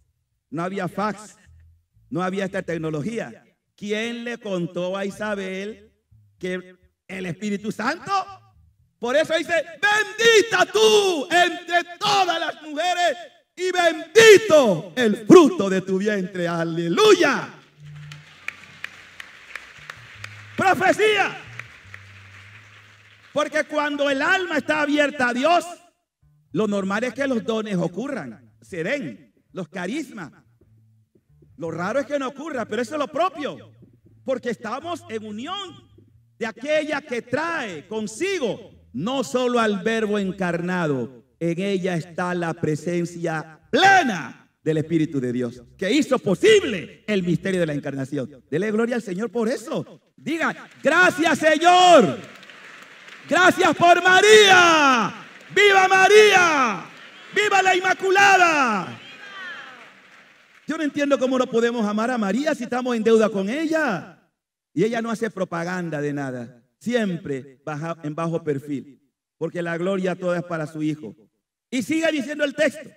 no había fax, no había esta tecnología. ¿Quién le contó a Isabel que el Espíritu Santo? Por eso dice, bendita tú entre todas las mujeres y bendito el fruto de tu vientre. Aleluya. Profecía. Porque cuando el alma está abierta a Dios, lo normal es que los dones ocurran, se den, los carismas. Lo raro es que no ocurra, pero eso es lo propio. Porque estamos en unión de aquella que trae consigo no solo al verbo encarnado, en ella está la presencia plena del Espíritu de Dios, que hizo posible el misterio de la encarnación. Dele gloria al Señor por eso. Diga, gracias Señor. Gracias por María. ¡Viva María! ¡Viva la Inmaculada! Yo no entiendo cómo no podemos amar a María si estamos en deuda con ella. Y ella no hace propaganda de nada. Siempre baja, en bajo perfil. Porque la gloria toda es para su Hijo. Y sigue diciendo el texto.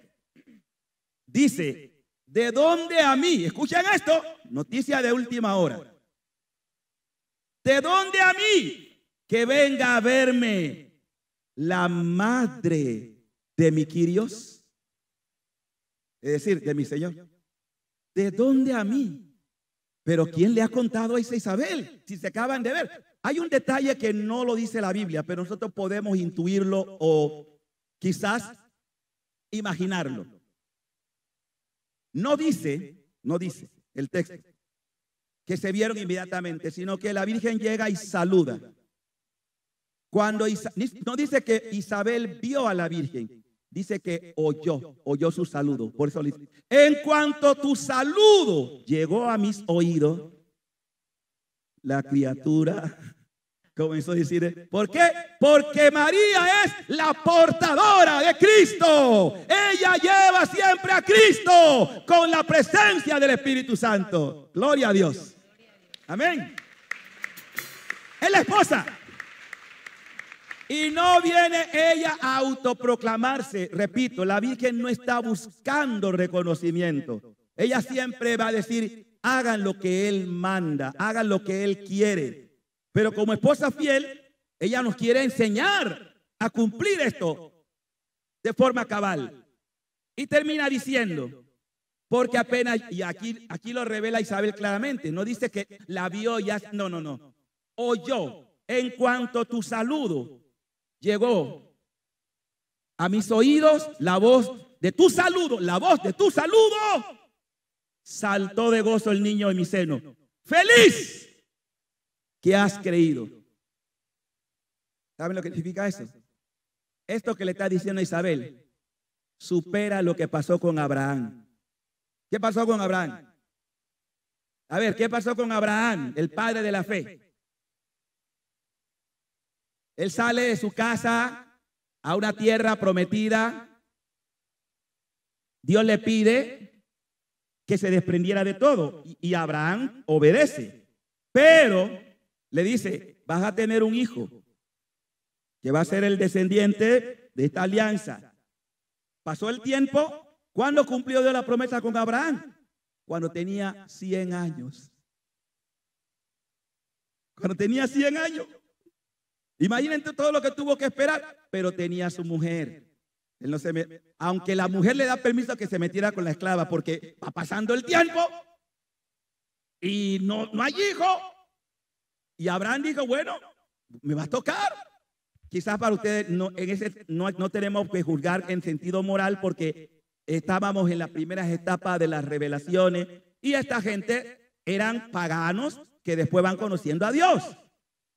Dice, ¿de dónde a mí? Escuchen esto, noticia de última hora. ¿De dónde a mí que venga a verme la madre de mi Kirios? Es decir, de mi Señor. ¿De dónde a mí? Pero ¿quién le ha contado a a Isabel? Si se acaban de ver. Hay un detalle que no lo dice la Biblia, pero nosotros podemos intuirlo o quizás imaginarlo. No dice, no dice el texto, que se vieron inmediatamente, sino que la Virgen llega y saluda. Cuando no dice que Isabel vio a la Virgen, dice que oyó, oyó su saludo. Por eso en cuanto tu saludo llegó a mis oídos, la criatura comenzó a decir, ¿por qué? Porque María es la portadora de Cristo. Ella lleva siempre a Cristo con la presencia del Espíritu Santo. Gloria a Dios. Amén. Es la esposa. Y no viene ella a autoproclamarse. Repito, la Virgen no está buscando reconocimiento. Ella siempre va a decir, hagan lo que Él manda, hagan lo que Él quiere. Pero como esposa fiel, ella nos quiere enseñar a cumplir esto de forma cabal. Y termina diciendo, porque apenas, y aquí, aquí lo revela Isabel claramente, no dice que la vio ya, no, no, no. Oyó, en cuanto tu saludo llegó a mis oídos, la voz de tu saludo, la voz de tu saludo, saltó de gozo el niño en mi seno. ¡Feliz! ¿Qué has creído. ¿Saben lo que significa eso? Esto que le está diciendo Isabel supera lo que pasó con Abraham. ¿Qué pasó con Abraham? A ver, ¿qué pasó con Abraham, el padre de la fe? Él sale de su casa a una tierra prometida. Dios le pide que se desprendiera de todo y Abraham obedece. Pero le dice, vas a tener un hijo que va a ser el descendiente de esta alianza. Pasó el tiempo. ¿Cuándo cumplió Dios la promesa con Abraham? Cuando tenía 100 años. Cuando tenía 100 años. Imagínense todo lo que tuvo que esperar, pero tenía a su mujer. Él no se Aunque la mujer le da permiso que se metiera con la esclava, porque va pasando el tiempo y no, no hay hijo, y Abraham dijo, bueno, me va a tocar. Quizás para ustedes no, ese, no, tenemos que juzgar en sentido moral porque estábamos en las primeras etapas de las revelaciones y esta gente eran paganos que después van conociendo a Dios.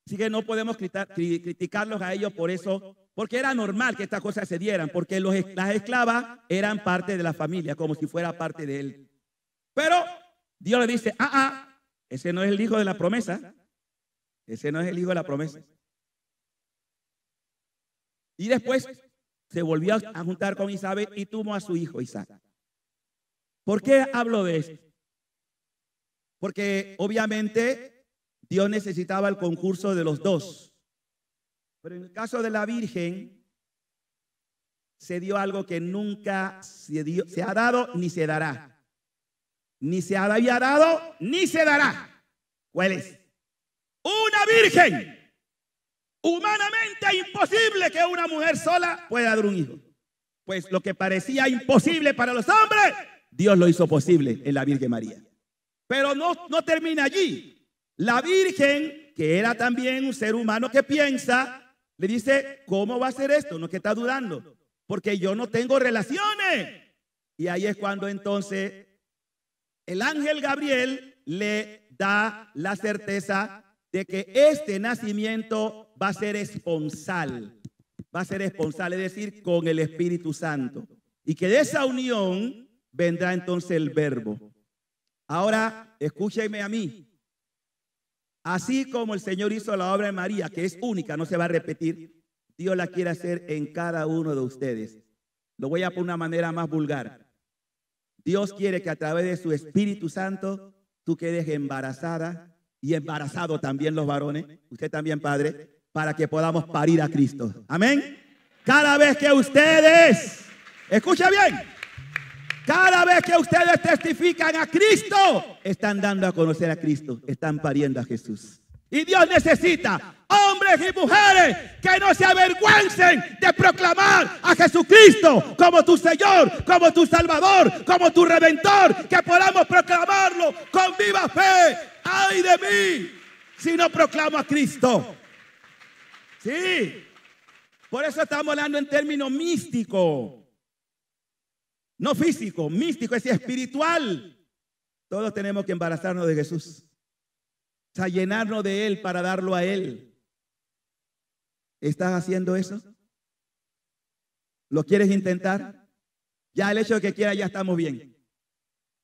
Así que no podemos criticarlos a ellos por eso, porque era normal que estas cosas se dieran, porque los, las esclavas eran parte de la familia, como si fuera parte de él. Pero Dios le dice, ah, ah, ese no es el hijo de la promesa. Ese no es el hijo de la promesa. Y después se volvió a juntar con Isabel y tuvo a su hijo Isaac. ¿Por qué hablo de esto? Porque obviamente Dios necesitaba el concurso de los dos. Pero en el caso de la Virgen, se dio algo que nunca se, dio, se ha dado ni se dará. Ni se había dado ni se dará. ¿Cuál es? una virgen. Humanamente imposible que una mujer sola pueda dar un hijo. Pues lo que parecía imposible para los hombres, Dios lo hizo posible en la Virgen María. Pero no, no termina allí. La Virgen, que era también un ser humano que piensa, le dice, ¿cómo va a ser esto? No que está dudando, porque yo no tengo relaciones. Y ahí es cuando entonces el ángel Gabriel le da la certeza de que este nacimiento va a ser esponsal, va a ser esponsal, es decir, con el Espíritu Santo. Y que de esa unión vendrá entonces el verbo. Ahora, escúcheme a mí. Así como el Señor hizo la obra de María, que es única, no se va a repetir, Dios la quiere hacer en cada uno de ustedes. Lo voy a poner de una manera más vulgar. Dios quiere que a través de su Espíritu Santo tú quedes embarazada y embarazados también los varones, usted también, Padre, para que podamos parir a Cristo. Amén. Cada vez que ustedes, escucha bien, cada vez que ustedes testifican a Cristo, están dando a conocer a Cristo, están pariendo a Jesús. Y Dios necesita hombres y mujeres que no se avergüencen de proclamar a Jesucristo como tu Señor, como tu Salvador, como tu Redentor, que podamos proclamarlo con viva fe. ¡Ay de mí! Si no proclamo a Cristo. Sí. Por eso estamos hablando en términos místicos. No físico, místico, es espiritual. Todos tenemos que embarazarnos de Jesús a llenarnos de Él para darlo a Él. ¿Estás haciendo eso? ¿Lo quieres intentar? Ya el hecho de que quiera, ya estamos bien.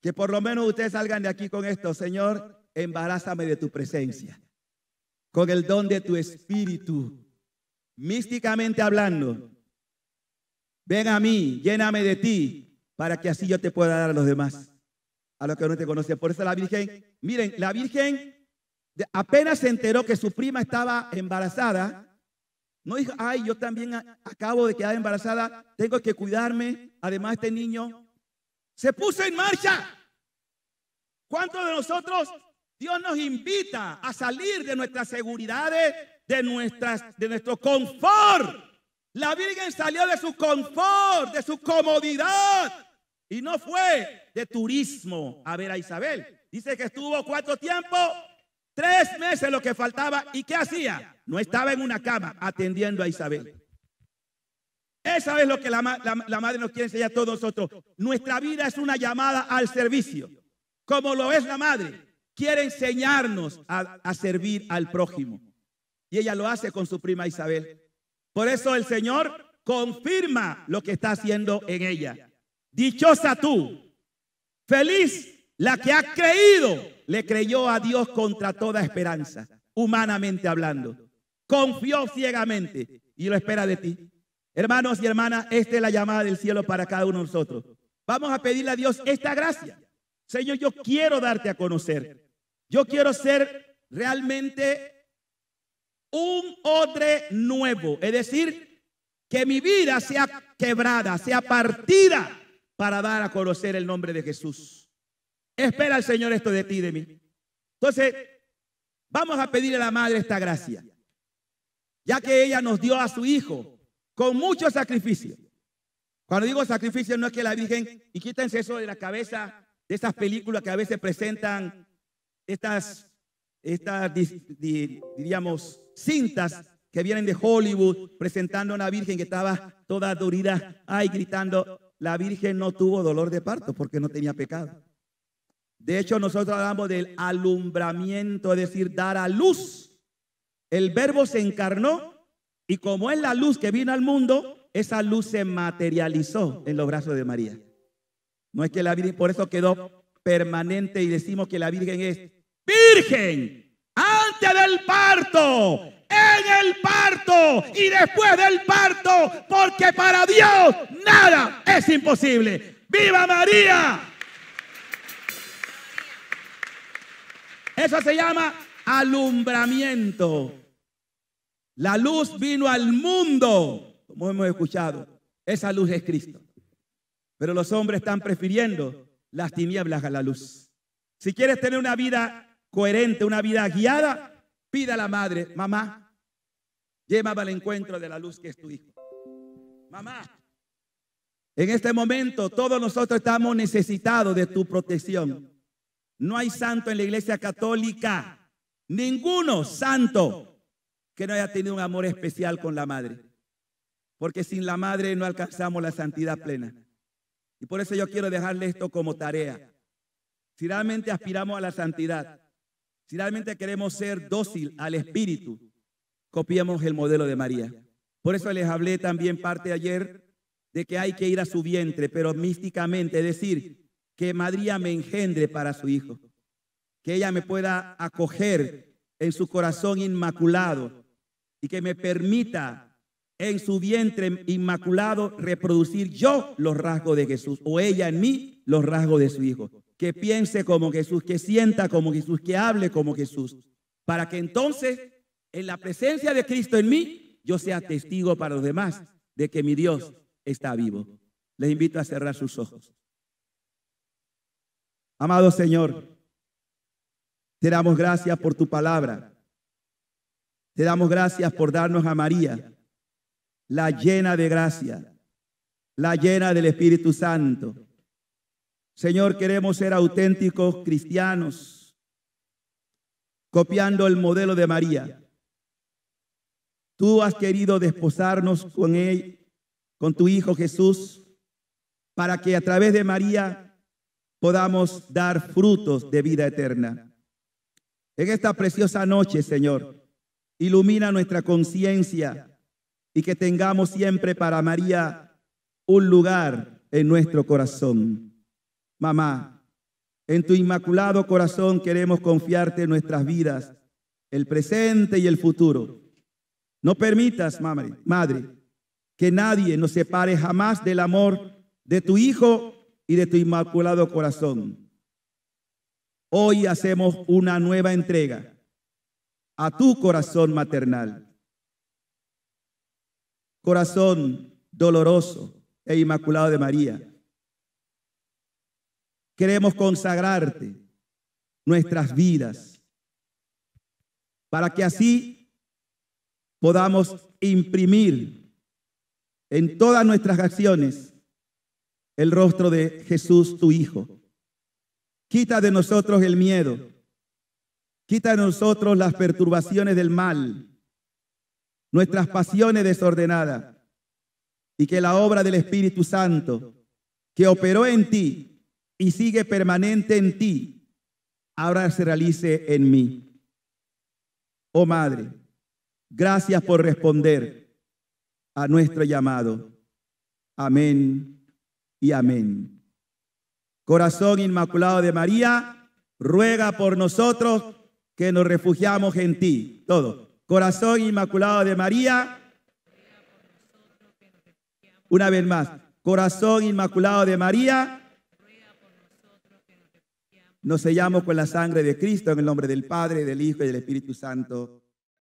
Que por lo menos ustedes salgan de aquí con esto, Señor, embarázame de tu presencia, con el don de tu espíritu, místicamente hablando. Ven a mí, lléname de ti, para que así yo te pueda dar a los demás, a los que no te conocen. Por eso la Virgen, miren, la Virgen apenas se enteró que su prima estaba embarazada, no dijo, ay, yo también acabo de quedar embarazada, tengo que cuidarme, además este niño. Se puso en marcha. ¿Cuántos de nosotros Dios nos invita a salir de nuestras seguridades, de, nuestras, de nuestro confort? La Virgen salió de su confort, de su comodidad. Y no fue de turismo a ver a Isabel. Dice que estuvo cuatro tiempos Tres meses lo que faltaba. ¿Y qué hacía? No estaba en una cama atendiendo a Isabel. Esa es lo que la, madre nos quiere enseñar a todos nosotros. Nuestra vida es una llamada al servicio. Como lo es la madre, quiere enseñarnos a servir al prójimo. Y ella lo hace con su prima Isabel. Por eso el Señor confirma lo que está haciendo en ella. Dichosa tú, feliz la que ha creído le creyó a Dios contra toda esperanza, humanamente hablando. Confió ciegamente y lo espera de ti. Hermanos y hermanas, esta es la llamada del cielo para cada uno de nosotros. Vamos a pedirle a Dios esta gracia. Señor, yo quiero darte a conocer. Yo quiero ser realmente un odre nuevo. Es decir, que mi vida sea quebrada, sea partida para dar a conocer el nombre de Jesús. Espera el Señor esto de ti de mí. Entonces, vamos a pedirle a la madre esta gracia, ya que ella nos dio a su hijo con mucho sacrificio. Cuando digo sacrificio, no es que la Virgen, y quítense eso de la cabeza de esas películas que a veces presentan estas, estas diríamos, cintas que vienen de Hollywood presentando a una Virgen que estaba toda dorida, ahí gritando, la Virgen no tuvo dolor de parto porque no tenía pecado. De hecho, nosotros hablamos del alumbramiento, es decir, dar a luz. El verbo se encarnó y como es la luz que vino al mundo, esa luz se materializó en los brazos de María. No es que la Virgen, por eso quedó permanente y decimos que la Virgen es Virgen antes del parto, en el parto y después del parto, porque para Dios nada es imposible. ¡Viva María! Eso se llama alumbramiento. La luz vino al mundo, como hemos escuchado. Esa luz es Cristo. Pero los hombres están prefiriendo las tinieblas a la luz. Si quieres tener una vida coherente, una vida guiada, pida a la madre, mamá, llévame al encuentro de la luz que es tu hijo. Mamá, en este momento todos nosotros estamos necesitados de tu protección. No hay santo en la iglesia católica, ninguno santo que no haya tenido un amor especial con la madre. Porque sin la madre no alcanzamos la santidad plena. Y por eso yo quiero dejarle esto como tarea. Si realmente aspiramos a la santidad, si realmente queremos ser dócil al Espíritu, copiamos el modelo de María. Por eso les hablé también parte ayer de que hay que ir a su vientre, pero místicamente, es decir, que María me engendre para su Hijo, que ella me pueda acoger en su corazón inmaculado y que me permita en su vientre inmaculado reproducir yo los rasgos de Jesús o ella en mí los rasgos de su Hijo, que piense como Jesús, que sienta como Jesús, que hable como Jesús, para que entonces en la presencia de Cristo en mí yo sea testigo para los demás de que mi Dios está vivo. Les invito a cerrar sus ojos. Amado Señor, te damos gracias por tu palabra. Te damos gracias por darnos a María, la llena de gracia, la llena del Espíritu Santo. Señor, queremos ser auténticos cristianos, copiando el modelo de María. Tú has querido desposarnos con él, con tu Hijo Jesús, para que a través de María podamos dar frutos de vida eterna. En esta preciosa noche, Señor, ilumina nuestra conciencia y que tengamos siempre para María un lugar en nuestro corazón. Mamá, en tu inmaculado corazón queremos confiarte en nuestras vidas, el presente y el futuro. No permitas, madre, madre, que nadie nos separe jamás del amor de tu Hijo y de tu inmaculado corazón. Hoy hacemos una nueva entrega a tu corazón maternal. Corazón doloroso e inmaculado de María. Queremos consagrarte nuestras vidas para que así podamos imprimir en todas nuestras acciones el rostro de Jesús, tu Hijo. Quita de nosotros el miedo. Quita de nosotros las perturbaciones del mal, nuestras pasiones desordenadas. Y que la obra del Espíritu Santo, que operó en ti y sigue permanente en ti, ahora se realice en mí. Oh Madre, gracias por responder a nuestro llamado. Amén y amén. Corazón Inmaculado de María, ruega por nosotros que nos refugiamos en ti. Todo. Corazón Inmaculado de María. Una vez más. Corazón Inmaculado de María. Nos sellamos con la sangre de Cristo en el nombre del Padre, del Hijo y del Espíritu Santo.